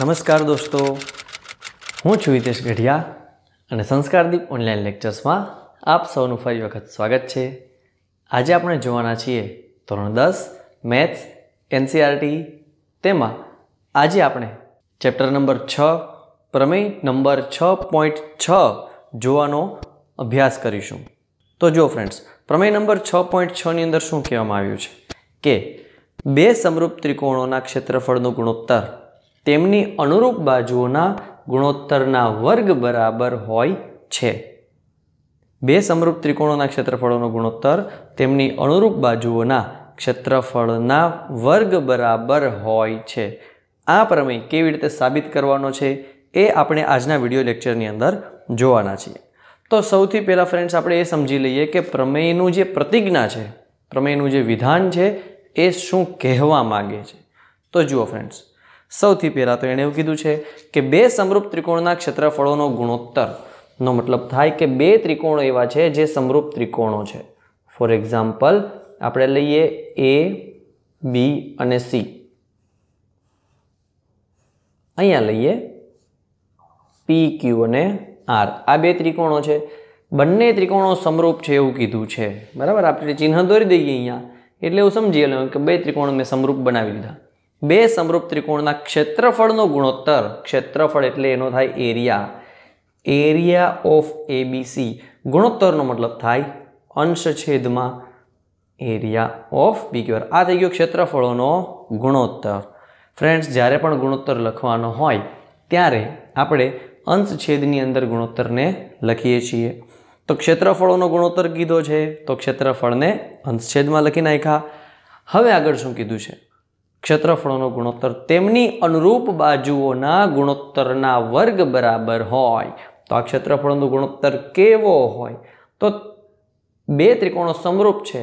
નમસ્કાર દોસ્તો હું છું હિતેશ ગઢિયા અને સંસ્કારદીપ ઓનલાઈન લેક્ચર્સમાં આપ સૌનું ફરી વખત સ્વાગત છે આજે આપણે જોવાના છીએ ધોરણ દસ મેથ્સ એનસીઆરટી e તેમાં આજે આપણે ચેપ્ટર નંબર છ પ્રમેય નંબર છ પોઈન્ટ છ જોવાનો અભ્યાસ કરીશું તો જુઓ ફ્રેન્ડ્સ પ્રમેય નંબર છ પોઈન્ટ છની અંદર શું કહેવામાં આવ્યું છે કે બે સમરૂપ ત્રિકોણોના ક્ષેત્રફળનું ગુણોત્તર તેમની અનુરૂપ બાજુઓના ગુણોત્તરના વર્ગ બરાબર હોય છે બે સમરૂપ ત્રિકોણોના ક્ષેત્રફળોનો ગુણોત્તર તેમની અનુરૂપ બાજુઓના ક્ષેત્રફળના વર્ગ બરાબર હોય છે આ પ્રમેય કેવી રીતે સાબિત કરવાનો છે એ આપણે આજના વિડીયો લેક્ચરની અંદર જોવાના છીએ તો સૌથી પહેલાં ફ્રેન્ડ્સ આપણે એ સમજી લઈએ કે પ્રમેયનું જે પ્રતિજ્ઞા છે પ્રમેયનું જે વિધાન છે એ શું કહેવા માગે છે તો જુઓ ફ્રેન્ડ્સ સૌથી પહેલાં તો એણે એવું કીધું છે કે બે સમૃપ ત્રિકોણના ક્ષેત્રફળોનો ગુણોત્તરનો મતલબ થાય કે બે ત્રિકોણો એવા છે જે સમૃપ ત્રિકોણો છે ફોર એક્ઝામ્પલ આપણે લઈએ એ બી અને સી અહીંયા લઈએ પી ક્યુ અને આર આ બે ત્રિકોણો છે બંને ત્રિકોણો સમરૂપ છે એવું કીધું છે બરાબર આપણે ચિહ્ન દોરી દઈએ અહીંયા એટલે એવું સમજી લઉં કે બે ત્રિકોણ મેં સમરૂપ બનાવી દીધા બે સમરૂપ ત્રિકોણના ક્ષેત્રફળનો ગુણોત્તર ક્ષેત્રફળ એટલે એનો થાય એરિયા એરિયા ઓફ એબીસી ગુણોત્તરનો મતલબ થાય અંશછેદમાં એરિયા ઓફ બી આ થઈ ગયો ક્ષેત્રફળોનો ગુણોત્તર ફ્રેન્ડ્સ જ્યારે પણ ગુણોત્તર લખવાનો હોય ત્યારે આપણે અંશ અંદર ગુણોત્તરને લખીએ છીએ તો ક્ષેત્રફળોનો ગુણોત્તર કીધો છે તો ક્ષેત્રફળને અંશછેદમાં લખી નાખ્યા હવે આગળ શું કીધું છે ક્ષેત્રફળોનો ગુણોત્તર તેમની અનુરૂપ બાજુઓના ગુણોત્તરના વર્ગ બરાબર હોય તો આ ક્ષેત્રફળનો ગુણોત્તર કેવો હોય તો બે ત્રિકોણો સમરૂપ છે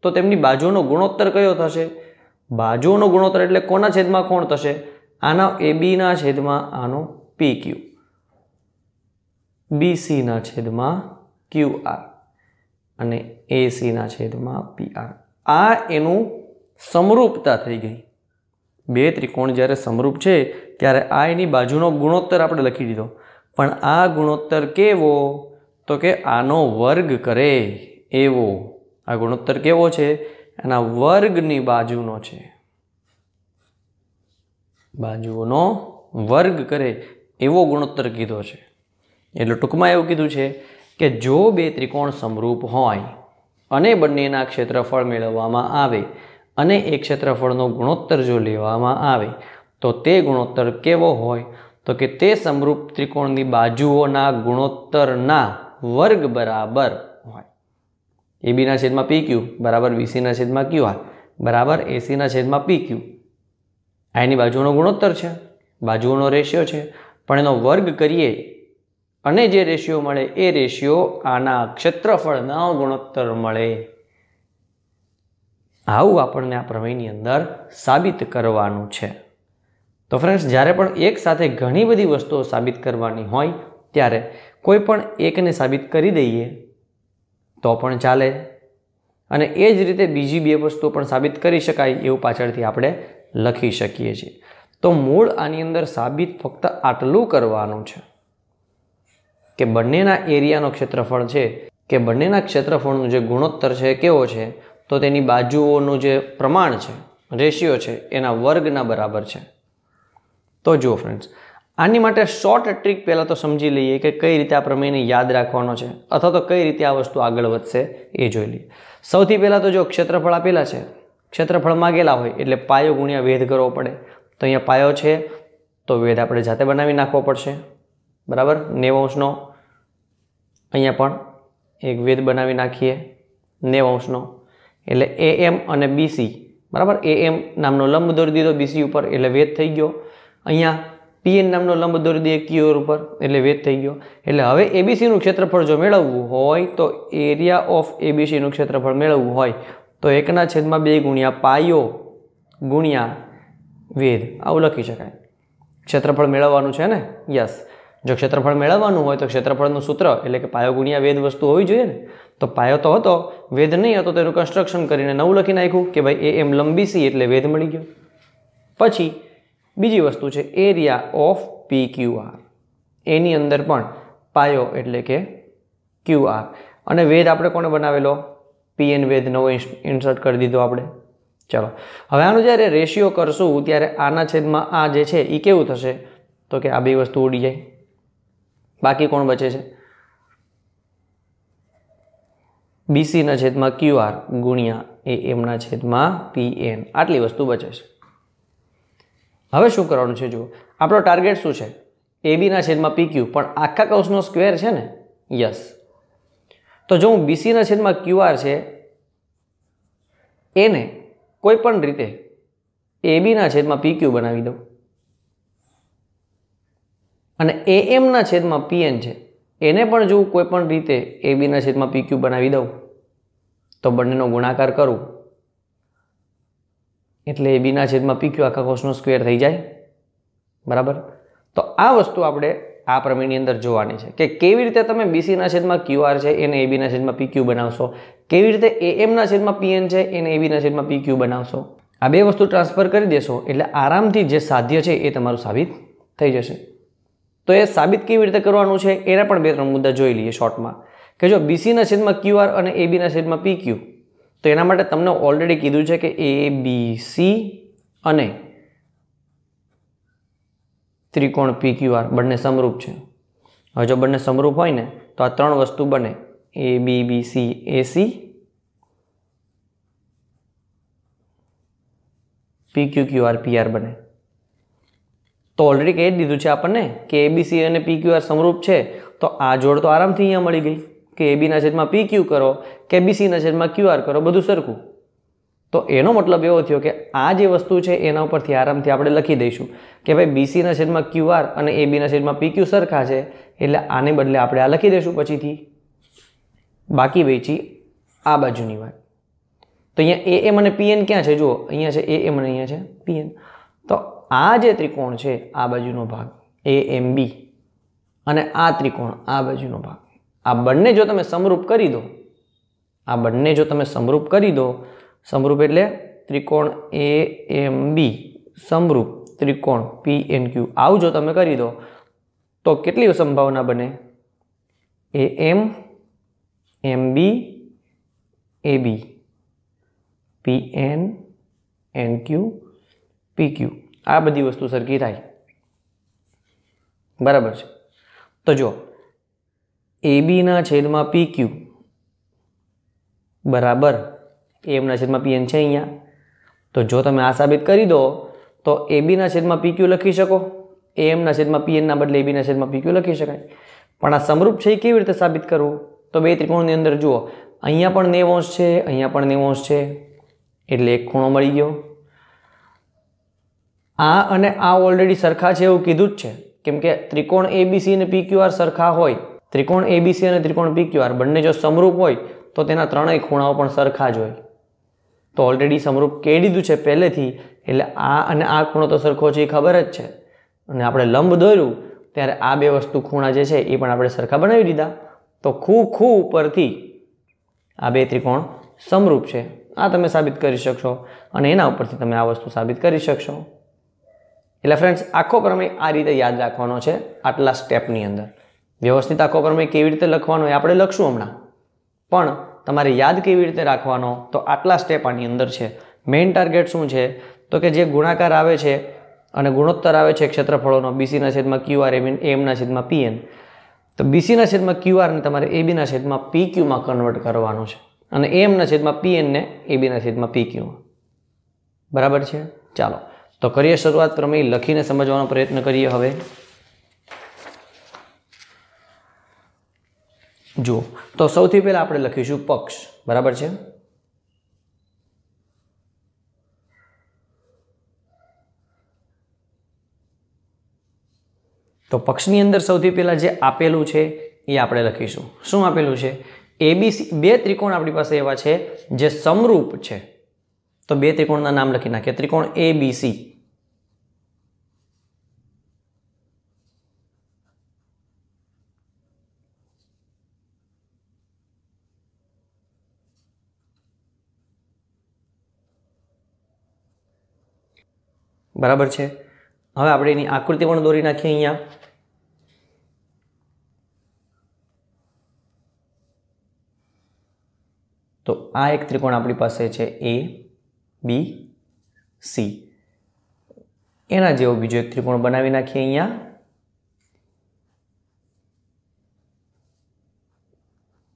તો તેમની બાજુનો ગુણોત્તર કયો થશે બાજુઓનો ગુણોત્તર એટલે કોના છેદમાં કોણ થશે આના એ બીના છેદમાં આનો પી ક્યુ બીસીના છેદમાં ક્યુ આર અને એસીના છેદમાં પી આર આ એનું સમરૂપતા થઈ ગઈ બે ત્રિકોણ જ્યારે સમરૂપ છે ત્યારે આ એની બાજુનો ગુણોત્તર આપણે લખી દીધો પણ આ ગુણોત્તર કેવો તો કે આનો વર્ગ કરે એવો આ ગુણોત્તર કેવો છે એના વર્ગની બાજુનો છે બાજુઓનો વર્ગ કરે એવો ગુણોત્તર કીધો છે એટલે ટૂંકમાં એવું કીધું છે કે જો બે ત્રિકોણ સમરૂપ હોય અને બંનેના ક્ષેત્રફળ મેળવવામાં આવે અને એ ક્ષેત્રફળનો ગુણોત્તર જો લેવામાં આવે તો તે ગુણોત્તર કેવો હોય તો કે તે સમરૂપ ત્રિકોણની બાજુઓના ગુણોત્તરના વર્ગ બરાબર હોય એબીના છેદમાં પી ક્યુ બરાબર બીસીના છેદમાં ક્યુ આર બરાબર એસીના છેદમાં પી ક્યુ આ એની બાજુઓનો ગુણોત્તર છે બાજુઓનો રેશિયો છે પણ એનો વર્ગ કરીએ અને જે રેશિયો મળે એ રેશિયો આના ક્ષેત્રફળના ગુણોત્તર મળે આવું આપણને આ પ્રમેયની અંદર સાબિત કરવાનું છે તો ફ્રેન્ડ્સ જ્યારે પણ એક સાથે ઘણી બધી વસ્તુઓ સાબિત કરવાની હોય ત્યારે કોઈ પણ એકને સાબિત કરી દઈએ તો પણ ચાલે અને એ જ રીતે બીજી બે વસ્તુઓ પણ સાબિત કરી શકાય એવું પાછળથી આપણે લખી શકીએ છીએ તો મૂળ આની અંદર સાબિત ફક્ત આટલું કરવાનું છે કે બંનેના એરિયાનો ક્ષેત્રફળ છે કે બંનેના ક્ષેત્રફળનું જે ગુણોત્તર છે કેવો છે તો તેની બાજુઓનું જે પ્રમાણ છે રેશિયો છે એના વર્ગના બરાબર છે તો જુઓ ફ્રેન્ડ્સ આની માટે શોર્ટ ટ્રીક પહેલાં તો સમજી લઈએ કે કઈ રીતે આ પ્રમેયને યાદ રાખવાનો છે અથવા તો કઈ રીતે આ વસ્તુ આગળ વધશે એ જોઈ લઈએ સૌથી પહેલાં તો જો ક્ષેત્રફળ આપેલા છે ક્ષેત્રફળ માગેલા હોય એટલે પાયો ગુણ્યા વેધ કરવો પડે તો અહીંયા પાયો છે તો વેધ આપણે જાતે બનાવી નાખવો પડશે બરાબર નેવંશનો અહીંયા પણ એક વેધ બનાવી નાખીએ નેવંશનો એટલે એ એમ અને બીસી બરાબર એ એમ નામનો લંબ દોરી દીધો બીસી ઉપર એટલે વેદ થઈ ગયો અહીંયા પીએન નામનો લંબ દોરી દઈએ ક્યુર ઉપર એટલે વેદ થઈ ગયો એટલે હવે એબીસીનું ક્ષેત્રફળ જો મેળવવું હોય તો એરિયા ઓફ એબીસીનું ક્ષેત્રફળ મેળવવું હોય તો એકના છેદમાં બે ગુણ્યા પાયો ગુણ્યા વેદ આવું લખી શકાય ક્ષેત્રફળ મેળવવાનું છે ને યસ જો ક્ષેત્રફળ મેળવવાનું હોય તો ક્ષેત્રફળનું સૂત્ર એટલે કે પાયો ગુણ્યા વેદ વસ્તુ હોવી જોઈએ ને તો પાયો તો હતો વેદ નહીં હતો તેનું કન્સ્ટ્રક્શન કરીને નવું લખી નાખ્યું કે ભાઈ એ એમ લંબી સી એટલે વેદ મળી ગયો પછી બીજી વસ્તુ છે area of P Q R એની અંદર પણ પાયો એટલે કે ક્યુ આર અને વેદ આપણે કોને બનાવેલો પી એન વેદ નવો ઇન્સર્ટ કરી દીધો આપણે ચલો હવે આનું જ્યારે રેશિયો કરશું ત્યારે આના છેદમાં આ જે છે એ કેવું થશે તો કે આ બે વસ્તુ ઉડી જાય બાકી કોણ બચે છે બીસીના છેદમાં ક્યુ આર ગુણ્યા એ એમના છેદમાં પી એન આટલી વસ્તુ બચે છે હવે શું કરવાનું છે જુઓ આપણો ટાર્ગેટ શું છે એ બીના છેદમાં પી ક્યુ પણ આખા કૌશનો સ્ક્વેર છે ને યસ તો જો હું બીસીના છેદમાં ક્યુ આર છે એને કોઈ પણ રીતે એ બીના છેદમાં પી ક્યુ બનાવી દઉં અને એ એમના છેદમાં પી એન છે એને પણ જો કોઈ પણ રીતે એ બીના છેદમાં પી ક્યુ બનાવી દઉં તો બંનેનો ગુણાકાર કરું એટલે એ બીના છેદમાં પી ક્યુ આખા કોષનો સ્ક્વેર થઈ જાય બરાબર તો આ વસ્તુ આપણે આ પ્રમેયની અંદર જોવાની છે કે કેવી રીતે તમે બીસીના છેદમાં ક્યુ આર છે એને એબીના છેદમાં પી ક્યુ બનાવશો કેવી રીતે એ એમના છેદમાં પીએન છે એને એબીના છેદમાં પી ક્યુ બનાવશો આ બે વસ્તુ ટ્રાન્સફર કરી દેશો એટલે આરામથી જે સાધ્ય છે એ તમારું સાબિત થઈ જશે તો એ સાબિત કેવી રીતે કરવાનું છે એના પણ બે ત્રણ મુદ્દા જોઈ લઈએ શોર્ટમાં કે જો બીસીના છેદમાં ક્યુ આર અને એ બીના છેદમાં પી ક્યુ તો એના માટે તમને ઓલરેડી કીધું છે કે એ બી સી અને ત્રિકોણ પી ક્યુ આર બંને સમરૂપ છે હવે જો બંને સમરૂપ હોય ને તો આ ત્રણ વસ્તુ બને A B B C A C P Q Q R P R બને તો ઓલરેડી કહી દીધું છે આપણને કે એબીસી અને પીક્યુઆર સમરૂપ છે તો આ જોડ તો આરામથી અહીંયા મળી ગઈ કે એબીના છેદમાં પી ક્યુ કરો કે બીસીના છેદમાં ક્યુઆર કરો બધું સરખું તો એનો મતલબ એવો થયો કે આ જે વસ્તુ છે એના ઉપરથી આરામથી આપણે લખી દઈશું કે ભાઈ બીસીના છેદમાં ક્યુઆર અને એબીના છેદમાં પી ક્યુ સરખા છે એટલે આને બદલે આપણે આ લખી દઈશું પછીથી બાકી વેચી આ બાજુની વાત તો અહીંયા એ એમ અને પીએન ક્યાં છે જુઓ અહીંયા છે એ એ મને અહીંયા છે પીએન તો આ જે ત્રિકોણ છે આ બાજુનો ભાગ એ એમ બી અને આ ત્રિકોણ આ બાજુનો ભાગ આ બંને જો તમે સમરૂપ કરી દો આ બંને જો તમે સમરૂપ કરી દો સમરૂપ એટલે ત્રિકોણ એ એમ બી સમરૂપ ત્રિકોણ પી એન ક્યુ આવું જો તમે કરી દો તો કેટલી સંભાવના બને એ એમ એમ બી એ બી પી એન એન ક્યુ પી ક્યુ આ બધી વસ્તુ સરખી થાય બરાબર છે તો જો એ બીના છેદમાં પી ક્યુ બરાબર એમના છેદમાં પીએન છે અહીંયા તો જો તમે આ સાબિત કરી દો તો એ બીના છેદમાં પી ક્યુ લખી શકો એમના છેદમાં પીએનના બદલે એ બીના છેદમાં પી ક્યુ લખી શકાય પણ આ સમરૂપ છે એ કેવી રીતે સાબિત કરવું તો બે ત્રિકોણની અંદર જુઓ અહીંયા પણ નેવોંશ છે અહીંયા પણ નેવોંશ છે એટલે એક ખૂણો મળી ગયો આ અને આ ઓલરેડી સરખા છે એવું કીધું જ છે કેમ કે ત્રિકોણ એબીસી અને પીક્યુઆર સરખા હોય ત્રિકોણ એબીસી અને ત્રિકોણ પીક્યુઆર બંને જો સમરૂપ હોય તો તેના ત્રણેય ખૂણાઓ પણ સરખા જ હોય તો ઓલરેડી સમરૂપ કહી દીધું છે પહેલેથી એટલે આ અને આ ખૂણો તો સરખો છે એ ખબર જ છે અને આપણે લંબ દોર્યું ત્યારે આ બે વસ્તુ ખૂણા જે છે એ પણ આપણે સરખા બનાવી દીધા તો ખૂ ખૂ ઉપરથી આ બે ત્રિકોણ સમરૂપ છે આ તમે સાબિત કરી શકશો અને એના ઉપરથી તમે આ વસ્તુ સાબિત કરી શકશો એટલે ફ્રેન્ડ્સ આખો પ્રમેય આ રીતે યાદ રાખવાનો છે આટલા સ્ટેપની અંદર વ્યવસ્થિત આખો પ્રમેય કેવી રીતે લખવાનો એ આપણે લખશું હમણાં પણ તમારે યાદ કેવી રીતે રાખવાનો તો આટલા સ્ટેપ આની અંદર છે મેઇન ટાર્ગેટ શું છે તો કે જે ગુણાકાર આવે છે અને ગુણોત્તર આવે છે ક્ષેત્રફળોનો બીસીના છેદમાં ક્યુ આર એમ એમના છેદમાં પીએન તો બીસીના છેદમાં ક્યુ આરને તમારે એબીના છેદમાં પી ક્યુમાં કન્વર્ટ કરવાનો છે અને એમના છેદમાં પીએનને એબીના છેદમાં પી ક્યુમાં બરાબર છે ચાલો તો કરીએ શરૂઆત પ્રમેય લખીને સમજવાનો પ્રયત્ન કરીએ હવે જુઓ તો સૌથી પહેલાં આપણે લખીશું પક્ષ બરાબર છે તો પક્ષની અંદર સૌથી પહેલાં જે આપેલું છે એ આપણે લખીશું શું આપેલું છે એબીસી બે ત્રિકોણ આપણી પાસે એવા છે જે સમરૂપ છે તો બે ત્રિકોણના નામ લખી નાખીએ ત્રિકોણ એબીસી બરાબર છે હવે આપણે એની આકૃતિ પણ દોરી નાખીએ અહીંયા તો આ એક ત્રિકોણ આપણી પાસે છે એ બી સી એના જેવો બીજો એક ત્રિકોણ બનાવી નાખીએ અહીંયા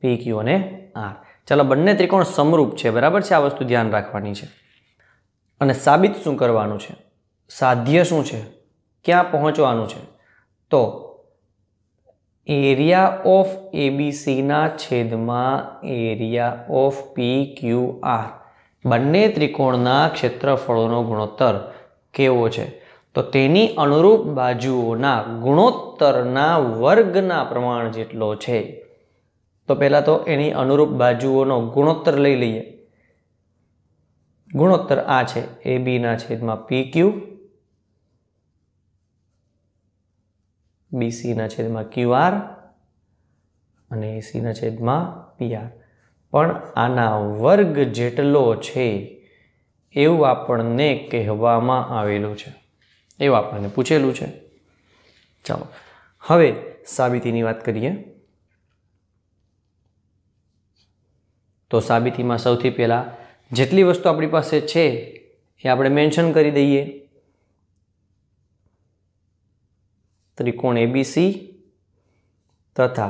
પી ક્યુ અને આર ચાલો બંને ત્રિકોણ સમરૂપ છે બરાબર છે આ વસ્તુ ધ્યાન રાખવાની છે અને સાબિત શું કરવાનું છે સાધ્ય શું છે ક્યાં પહોંચવાનું છે તો એરિયા ઓફ એબીસીના છેદમાં area of P Q R બંને ત્રિકોણના ક્ષેત્રફળોનો ગુણોત્તર કેવો છે તો તેની અનુરૂપ બાજુઓના ગુણોત્તરના વર્ગના પ્રમાણ જેટલો છે તો પહેલાં તો એની અનુરૂપ બાજુઓનો ગુણોત્તર લઈ લઈએ ગુણોત્તર આ છે એ બીના છેદમાં પી ક્યુ બીસીના છેદમાં ક્યુઆર અને એસીના છેદમાં પીઆર પણ આના વર્ગ જેટલો છે એવું આપણને કહેવામાં આવેલું છે એવું આપણને પૂછેલું છે ચાલો હવે સાબિતીની વાત કરીએ તો સાબિતીમાં સૌથી પહેલાં જેટલી વસ્તુ આપણી પાસે છે એ આપણે મેન્શન કરી દઈએ ત્રિકોણ એબીસી તથા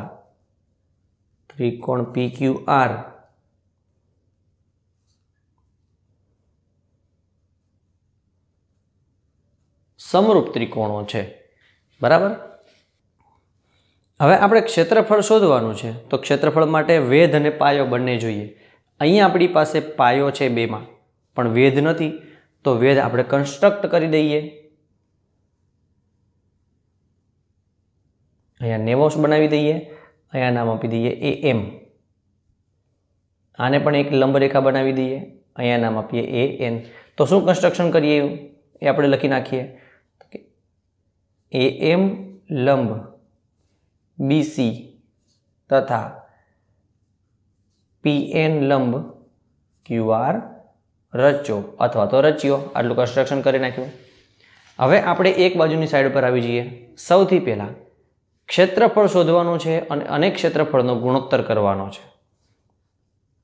ત્રિકોણ પી ક્યુ સમરૂપ ત્રિકોણો છે બરાબર હવે આપણે ક્ષેત્રફળ શોધવાનું છે તો ક્ષેત્રફળ માટે વેધ અને પાયો બંને જોઈએ અહીં આપણી પાસે પાયો છે બેમાં પણ વેધ નથી તો વેધ આપણે કન્સ્ટ્રક્ટ કરી દઈએ અહીંયા નેવોસ બનાવી દઈએ અહીંયા નામ આપી દઈએ એ એમ આને પણ એક લંબરેખા બનાવી દઈએ અહીંયા નામ આપીએ એ એન તો શું કન્સ્ટ્રક્શન કરીએ એ આપણે લખી નાખીએ એ એમ લંબ બીસી તથા પી એન લંબ ક્યુઆર રચ્યો અથવા તો રચ્યો આટલું કન્સ્ટ્રક્શન કરી નાખ્યું હવે આપણે એક બાજુની સાઈડ પર આવી જઈએ સૌથી પહેલાં ક્ષેત્રફળ શોધવાનું છે અને અનેક ક્ષેત્રફળનો ગુણોત્તર કરવાનો છે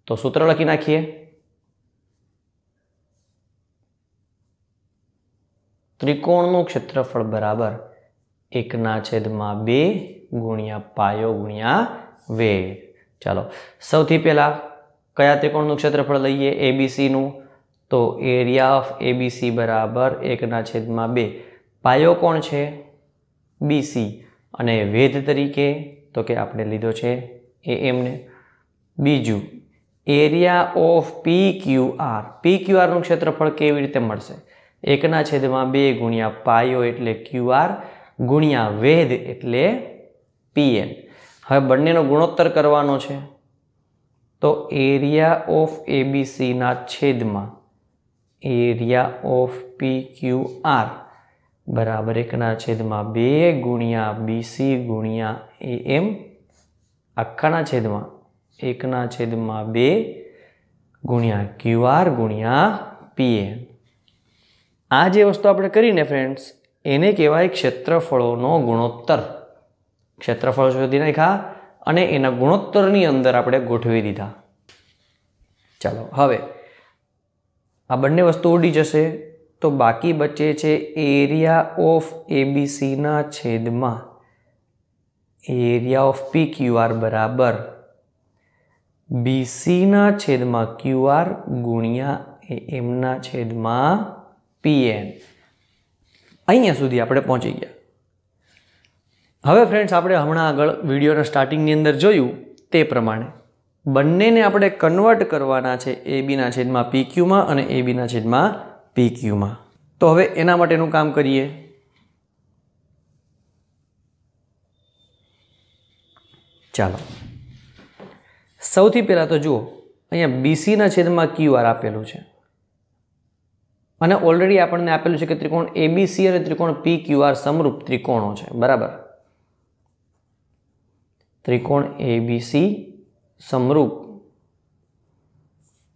તો સૂત્ર લખી નાખીએ ત્રિકોણનું ક્ષેત્રફળ બરાબર એકના છેદમાં બે ગુણ્યા પાયો ગુણ્યા વે ચાલો સૌથી પહેલાં કયા ત્રિકોણનું ક્ષેત્રફળ લઈએ એબીસીનું તો એરિયા ઓફ એબીસી બરાબર એકના છેદમાં બે પાયો કોણ છે બીસી અને વેદ તરીકે તો કે આપણે લીધો છે એ એમને બીજું area of P Q R P Q આરનું ક્ષેત્રફળ કેવી રીતે મળશે એકના છેદમાં બે ગુણ્યા પાયો એટલે ક્યુ આર ગુણ્યા વેદ એટલે પીએન હવે બંનેનો ગુણોત્તર કરવાનો છે તો એરિયા ઓફ એબીસીના છેદમાં area of P Q R બરાબર એકના છેદમાં બે ગુણ્યા બીસી ગુણ્યા એ એમ આખાના છેદમાં એકના છેદમાં બે ગુણ્યા ક્યુઆર ગુણ્યા પીએન આ જે વસ્તુ આપણે કરીને ફ્રેન્ડ્સ એને કહેવાય ક્ષેત્રફળોનો ગુણોત્તર ક્ષેત્રફળ શોધી નાખ્યા અને એના ગુણોત્તરની અંદર આપણે ગોઠવી દીધા ચાલો હવે આ બંને વસ્તુ ઉડી જશે તો બાકી બચે છે એરિયા ઓફ એબીસીના છેદમાં એરિયા ઓફ પી ક્યુઆર બરાબર બીસીના છેદમાં ક્યુઆર ગુણ્યા એમના છેદમાં પીએન અહીંયા સુધી આપણે પહોંચી ગયા હવે ફ્રેન્ડ્સ આપણે હમણાં આગળ વિડીયોના સ્ટાર્ટિંગની અંદર જોયું તે પ્રમાણે બંનેને આપણે કન્વર્ટ કરવાના છે એ બીના છેદમાં પી ક્યુમાં અને એ બીના છેદમાં પી ક્યુમાં તો હવે એના માટેનું કામ કરીએ ચાલો સૌથી પહેલાં તો જુઓ અહીંયા બીસીના છેદમાં ક્યુ આર આપેલું છે અને ઓલરેડી આપણને આપેલું છે કે ત્રિકોણ એબીસી અને ત્રિકોણ પી ક્યુ આર સમરૂપ ત્રિકોણો છે બરાબર ત્રિકોણ એબીસી સમરૂપ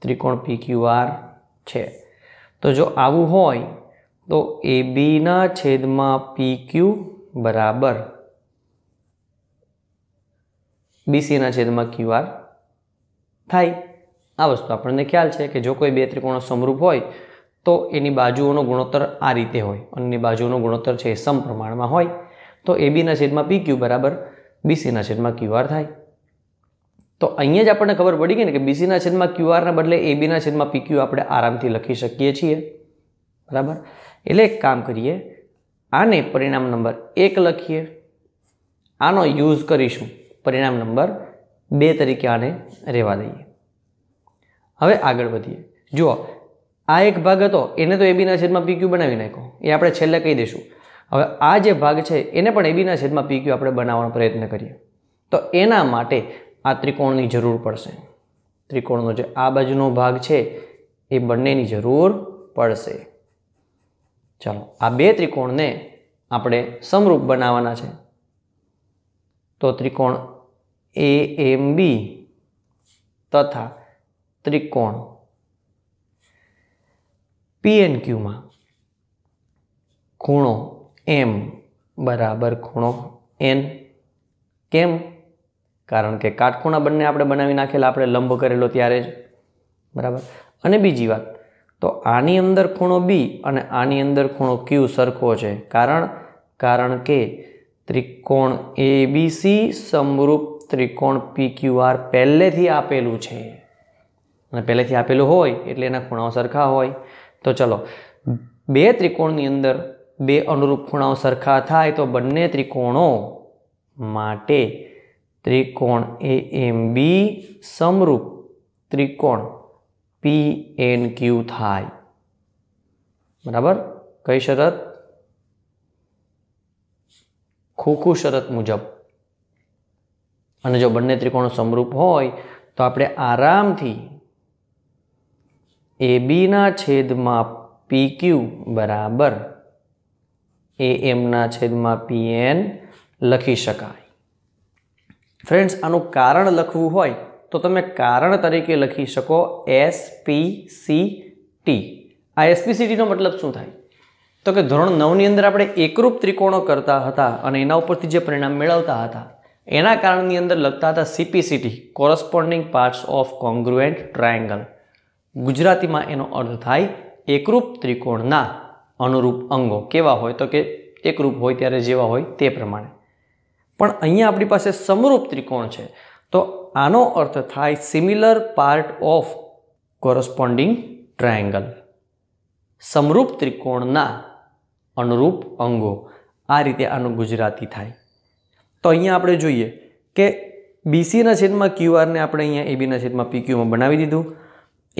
ત્રિકોણ પી ક્યુ આર છે તો જો આવું હોય તો એ બીના છેદમાં પી ક્યુ બરાબર બીસીના છેદમાં ક્યુ આર થાય આ વસ્તુ આપણને ખ્યાલ છે કે જો કોઈ બે ત્રિકોણો સમરૂપ હોય તો એની બાજુઓનો ગુણોત્તર આ રીતે હોય અને બાજુઓનો ગુણોત્તર છે એ સમપ્રમાણમાં હોય તો એ બીના છેદમાં પી ક્યુ બરાબર બીસીના છેદમાં ક્યુ આર થાય તો અહીંયા જ આપણને ખબર પડી ગઈ ને કે બીસીના છેદમાં ક્યુઆરના બદલે એ બીના છેદમાં પીક્યુ આપણે આરામથી લખી શકીએ છીએ બરાબર એટલે એક કામ કરીએ આને પરિણામ નંબર એક લખીએ આનો યુઝ કરીશું પરિણામ નંબર બે તરીકે આને રહેવા દઈએ હવે આગળ વધીએ જુઓ આ એક ભાગ હતો એને તો એબીના છેદમાં પીક્યુ બનાવી નાખો એ આપણે છેલ્લે કહી દઈશું હવે આ જે ભાગ છે એને પણ એબીના છેદમાં પીક્યુ આપણે બનાવવાનો પ્રયત્ન કરીએ તો એના માટે આ ત્રિકોણની જરૂર પડશે ત્રિકોણનો જે આ બાજુનો ભાગ છે એ બંનેની જરૂર પડશે ચાલો આ બે ત્રિકોણને આપણે સમરૂપ બનાવવાના છે તો ત્રિકોણ એ એમ બી તથા ત્રિકોણ પીએન ક્યુમાં ખૂણો એમ બરાબર ખૂણો એન કેમ કારણ કે કાટખૂણા બંને આપણે બનાવી નાખેલા આપણે લંબ કરેલો ત્યારે જ બરાબર અને બીજી વાત તો આની અંદર ખૂણો બી અને આની અંદર ખૂણો ક્યુ સરખો છે કારણ કારણ કે ત્રિકોણ એ બી સી સમરૂપ ત્રિકોણ પી ક્યુ આર પહેલેથી આપેલું છે અને પહેલેથી આપેલું હોય એટલે એના ખૂણાઓ સરખા હોય તો ચલો બે ત્રિકોણની અંદર બે અનુરૂપ ખૂણાઓ સરખા થાય તો બંને ત્રિકોણો માટે ત્રિકોણ એ એમ બી સમરૂપ ત્રિકોણ પી એન ક્યુ થાય બરાબર કઈ શરત ખોખું શરત મુજબ અને જો બંને ત્રિકોણ સમરૂપ હોય તો આપણે આરામથી એ બીના છેદમાં પી ક્યુ બરાબર એ એમના છેદમાં પી એન લખી શકાય ફ્રેન્ડ્સ આનું કારણ લખવું હોય તો તમે કારણ તરીકે લખી શકો એસ પી સી ટી આ એસપીસીટીનો મતલબ શું થાય તો કે ધોરણ નવની અંદર આપણે એકરૂપ ત્રિકોણો કરતા હતા અને એના ઉપરથી જે પરિણામ મેળવતા હતા એના કારણની અંદર લખતા હતા C P C T corresponding parts of congruent triangle ગુજરાતીમાં એનો અર્થ થાય એકરૂપ ત્રિકોણના અનુરૂપ અંગો કેવા હોય તો કે એકરૂપ હોય ત્યારે જેવા હોય તે પ્રમાણે પણ અહીંયા આપણી પાસે સમરૂપ ત્રિકોણ છે તો આનો અર્થ થાય similar part of corresponding triangle સમરૂપ ત્રિકોણના અનુરૂપ અંગો આ રીતે આનું ગુજરાતી થાય તો અહીંયા આપણે જોઈએ કે બીસીના છેદમાં ક્યુઆરને આપણે અહીંયા એબીના છેદમાં પીક્યુમાં બનાવી દીધું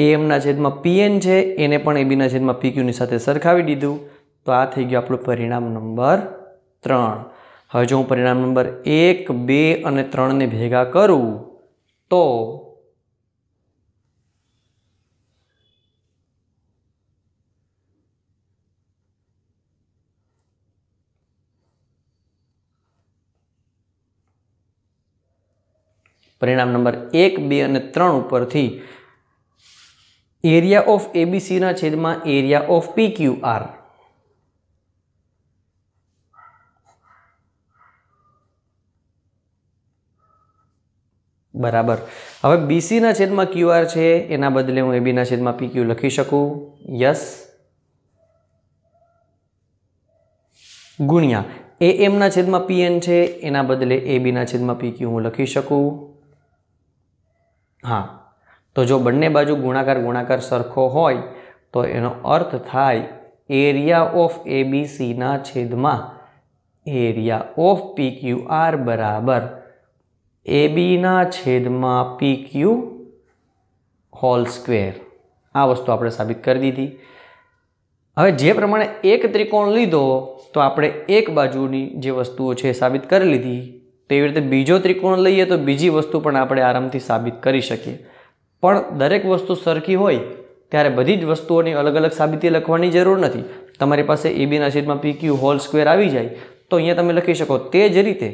એમના છેદમાં પીએન છે એને પણ એબીના છેદમાં પીક્યુની સાથે સરખાવી દીધું તો આ થઈ ગયું આપણું પરિણામ નંબર ત્રણ હવે જો હું પરિણામ નંબર એક બે અને ત્રણને ભેગા કરું તો પરિણામ નંબર એક બે અને ત્રણ ઉપરથી એરિયા ઓફ એબીસીના છેદમાં area of P Q R બરાબર હવે બીસીના છેદમાં ક્યુઆર છે એના બદલે હું એબીના છેદમાં પી ક્યુ લખી શકું યસ ગુણ્યા એ એમના છેદમાં પીએન છે એના બદલે એ બીના છેદમાં પી ક્યુ હું લખી શકું હા તો જો બંને બાજુ ગુણાકાર ગુણાકાર સરખો હોય તો એનો અર્થ થાય એરિયા ઓફ એબીસીના છેદમાં area of P Q R બરાબર એ બીના છેદમાં પી ક્યુ હોલ સ્ક્વેર આ વસ્તુ આપણે સાબિત કરી દીધી હવે જે પ્રમાણે એક ત્રિકોણ લીધો તો આપણે એક બાજુની જે વસ્તુઓ છે એ સાબિત કરી લીધી તેવી રીતે બીજો ત્રિકોણ લઈએ તો બીજી વસ્તુ પણ આપણે આરામથી સાબિત કરી શકીએ પણ દરેક વસ્તુ સરખી હોય ત્યારે બધી જ વસ્તુઓની અલગ અલગ સાબિતી લખવાની જરૂર નથી તમારી પાસે એ બીના છેદમાં પી ક્યુ હોલ સ્ક્વેર આવી જાય તો અહીંયા તમે લખી શકો તે જ રીતે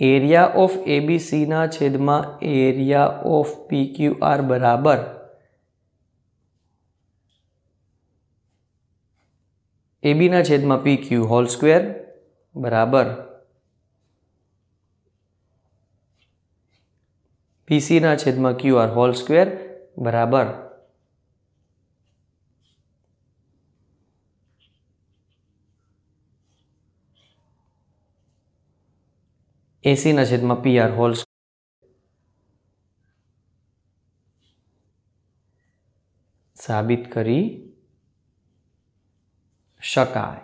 એરિયા ઓફ એબીસીના છેદમાં area of P Q R બરાબર એબીના છેદમાં પી ક્યુ હોલ સ્ક્વેર બરાબર પીસીના છેદમાં ક્યુ આર હોલ સ્ક્વેર બરાબર એસી નજીકમાં પીઆર હોલ્સ સાબિત કરી શકાય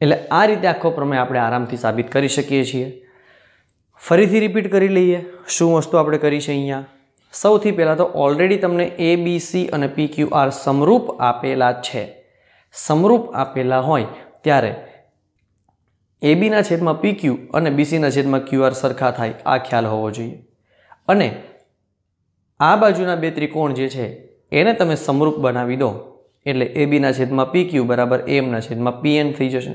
એટલે આ રીતે આખો પ્રમેય આપણે આરામથી સાબિત કરી શકીએ છીએ ફરીથી રિપીટ કરી લઈએ શું વસ્તુ આપણે કરી છે અહીંયા સૌથી પહેલાં તો ઓલરેડી તમને એ બી સી અને પી ક્યુ આર સમરૂપ આપેલા છે સમરૂપ આપેલા હોય ત્યારે એબીના છેદમાં પી ક્યુ અને બીસીના છેદમાં ક્યુ આર સરખા થાય આ ખ્યાલ હોવો જોઈએ અને આ બાજુના બે ત્રિકોણ જે છે એને તમે સમરૂપ બનાવી દો એટલે એબીના છેદમાં પી ક્યુ બરાબર એમના છેદમાં પી એન થઈ જશે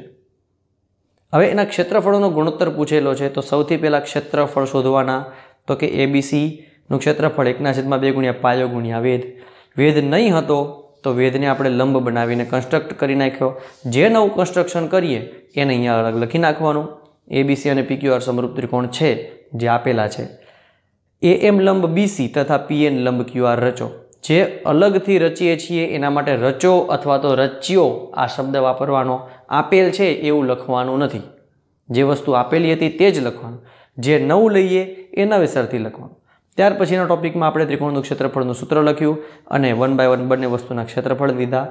હવે એના ક્ષેત્રફળોનો ગુણોત્તર પૂછેલો છે તો સૌથી પહેલાં ક્ષેત્રફળ શોધવાના તો કે એબીસીનું ક્ષેત્રફળ એકના છેદમાં બે ગુણ્યા પાયો ગુણ્યા વેદ વેદ નહીં હતો તો વેદને આપણે લંબ બનાવીને કન્સ્ટ્રક્ટ કરી નાખ્યો જે નવું કન્સ્ટ્રક્શન કરીએ એને અહીંયા અલગ લખી નાખવાનું એ એબીસી અને પીક્યુઆર સમરૂપ ત્રિકોણ છે જે આપેલા છે એ એમ લંબ બીસી તથા પી એન લંબ ક્યુઆર રચો જે અલગથી રચીએ છીએ એના માટે રચો અથવા તો રચ્યો આ શબ્દ વાપરવાનો આપેલ છે એવું લખવાનું નથી જે વસ્તુ આપેલી હતી તે જ લખવાનું જે નવું લઈએ એના વિસરથી લખવાનું ત્યાર પછીના ટોપિકમાં આપણે ત્રિકોણનું ક્ષેત્રફળનું સૂત્ર લખ્યું અને વન બાય વન બંને વસ્તુના ક્ષેત્રફળ લીધા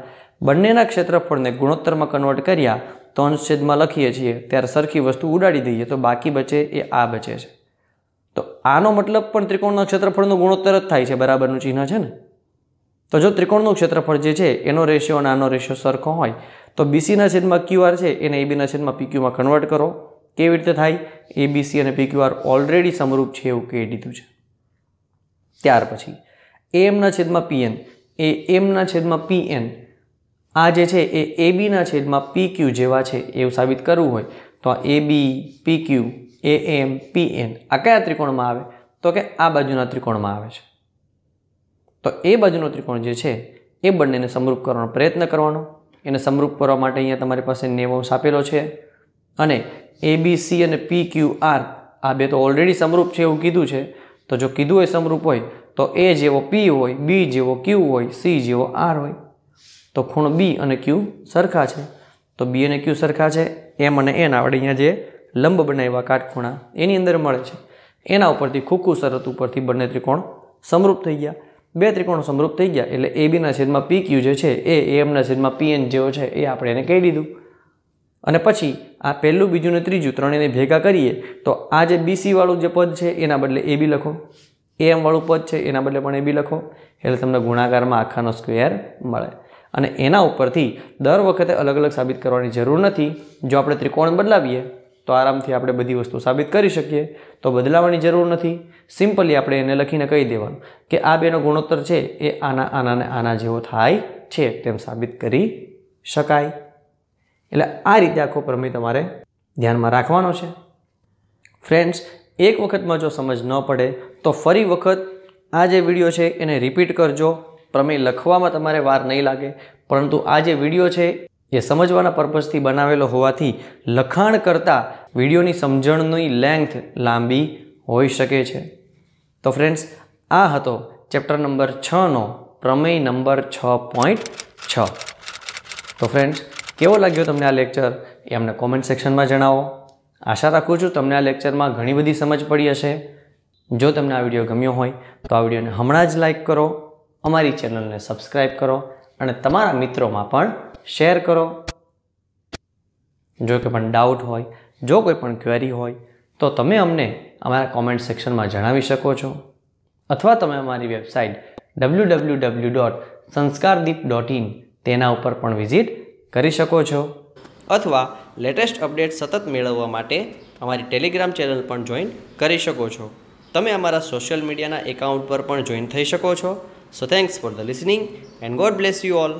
બંનેના ક્ષેત્રફળને ગુણોત્તરમાં કન્વર્ટ કર્યા તો અંશછેદમાં લખીએ છીએ ત્યારે સરખી વસ્તુ ઉડાડી દઈએ તો બાકી બચે એ આ બચે છે તો આનો મતલબ પણ ત્રિકોણના ક્ષેત્રફળનું ગુણોત્તર જ થાય છે બરાબરનું ચિહ્ન છે ને તો જો ત્રિકોણનું ક્ષેત્રફળ જે છે એનો રેશિયો અને આનો રેશિયો સરખો હોય તો બીસીના છેદમાં ક્યુ છે એને એબીના છેદમાં પીક્યુમાં કન્વર્ટ કરો કેવી રીતે થાય એબીસી અને પીક્યુઆર ઓલરેડી સમરૂપ છે એવું કહી દીધું છે ત્યાર પછી એમના છેદમાં પીએન એ એમના છેદમાં પીએન આ જે છે એ એ બીના છેદમાં પી ક્યુ જેવા છે એવું સાબિત કરવું હોય તો આ એ બી પી ક્યુ એ એમ પી એન આ કયા ત્રિકોણમાં આવે તો કે આ બાજુના ત્રિકોણમાં આવે છે તો એ બાજુનો ત્રિકોણ જે છે એ બંનેને સમરૂપ કરવાનો પ્રયત્ન કરવાનો એને સમરૂપ કરવા માટે અહીંયા તમારી પાસે નેવાંશ આપેલો છે અને એ બી સી અને પી ક્યુ આર આ બે તો ઓલરેડી સમરૂપ છે એવું કીધું છે તો જો કીધું હોય સમરૂપ હોય તો એ જેવો પી હોય બી જેવો ક્યુ હોય સી જેવો આર હોય તો ખૂણ બી અને ક્યુ સરખા છે તો બી અને ક્યુ સરખા છે એમ અને એન આવડે અહીંયા જે લંબ બનાવ્યા કાટખૂણા એની અંદર મળે છે એના ઉપરથી ખૂકુ શરત ઉપરથી બંને ત્રિકોણ સમરૂપ થઈ ગયા બે ત્રિકોણ સમરૂપ થઈ ગયા એટલે એ બીના છેદમાં પી ક્યુ જે છે એ એમના છેદમાં પી એન જેવો છે એ આપણે એને કહી દીધું અને પછી આ પહેલું બીજું ને ત્રીજું ત્રણેયને ભેગા કરીએ તો આ જે બીસીવાળું જે પદ છે એના બદલે એ બી લખો એ એમવાળું પદ છે એના બદલે પણ એ બી લખો એટલે તમને ગુણાકારમાં આખાનો સ્ક્વેર મળે અને એના ઉપરથી દર વખતે અલગ અલગ સાબિત કરવાની જરૂર નથી જો આપણે ત્રિકોણ બદલાવીએ તો આરામથી આપણે બધી વસ્તુ સાબિત કરી શકીએ તો બદલાવાની જરૂર નથી સિમ્પલી આપણે એને લખીને કહી દેવાનું કે આ બેનો ગુણોત્તર છે એ આના આના ને આના જેવો થાય છે તેમ સાબિત કરી શકાય એટલે આ રીતે આખો પ્રમેય તમારે ધ્યાનમાં રાખવાનો છે ફ્રેન્ડ્સ એક વખતમાં જો સમજ ન પડે તો ફરી વખત આ જે વિડીયો છે એને રિપીટ કરજો પ્રમેય લખવામાં તમારે વાર નહીં લાગે પરંતુ આ જે વિડીયો છે એ સમજવાના પર્પઝથી બનાવેલો હોવાથી લખાણ કરતાં વિડીયોની સમજણની લેન્થ લાંબી હોઈ શકે છે તો ફ્રેન્ડ્સ આ હતો ચેપ્ટર નંબર છનો પ્રમેય નંબર છ પોઈન્ટ છ તો ફ્રેન્ડ્સ કેવો લાગ્યો તમને આ લેક્ચર એ અમને કોમેન્ટ સેક્શનમાં જણાવો આશા રાખું છું તમને આ લેક્ચરમાં ઘણી બધી સમજ પડી હશે જો તમને આ વિડીયો ગમ્યો હોય તો આ વિડીયોને હમણાં જ લાઇક કરો અમારી ચેનલને સબસ્ક્રાઈબ કરો અને તમારા મિત્રોમાં પણ શેર કરો જો કોઈ પણ ડાઉટ હોય જો કોઈ પણ ક્વેરી હોય તો તમે અમને અમારા કોમેન્ટ સેક્શનમાં જણાવી શકો છો અથવા તમે અમારી website W W W dot Sanskardeep dot in તેના ઉપર પણ વિઝિટ કરી શકો છો અથવા લેટેસ્ટ અપડેટ સતત મેળવવા માટે અમારી ટેલિગ્રામ ચેનલ પણ જોઈન કરી શકો છો તમે અમારા સોશિયલ મીડિયાના એકાઉન્ટ પર પણ જોઈન થઈ શકો છો so thanks for the listening and God bless you all